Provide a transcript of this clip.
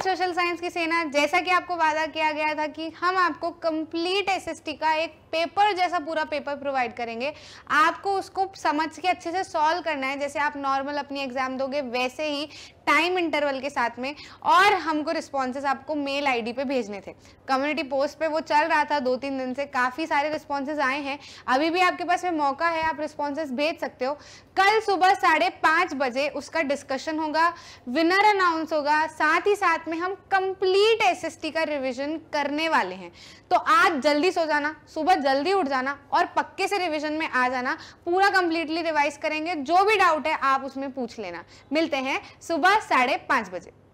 student social science की सेना जैसा कि आपको वादा किया गया था कि हम आपको कंप्लीट एसएसटी का एक पेपर जैसा पूरा पेपर प्रोवाइड करेंगे आपको उसको समझ के अच्छे से सॉल्व करना है जैसे आप नॉर्मल अपनी एग्जाम दोगे वैसे ही टाइम इंटरवल के साथ में और हमको रिस्पॉन्सेज आपको मेल आईडी पे भेजने थे कम्युनिटी पोस्ट पे वो चल रहा था दो तीन दिन से काफ़ी सारे रिस्पॉन्सेज आए हैं अभी भी आपके पास में मौका है आप रिस्पॉन्सेज भेज सकते हो कल सुबह साढ़े पाँच बजे उसका डिस्कशन होगा विनर अनाउंस होगा साथ ही साथ में हम कंप्लीट एसएसटी का रिवीजन करने वाले हैं तो आज जल्दी सो जाना सुबह जल्दी उठ जाना और पक्के से रिवीजन में आ जाना पूरा कंप्लीटली रिवाइज करेंगे जो भी डाउट है आप उसमें पूछ लेना मिलते हैं सुबह साढ़े पांच बजे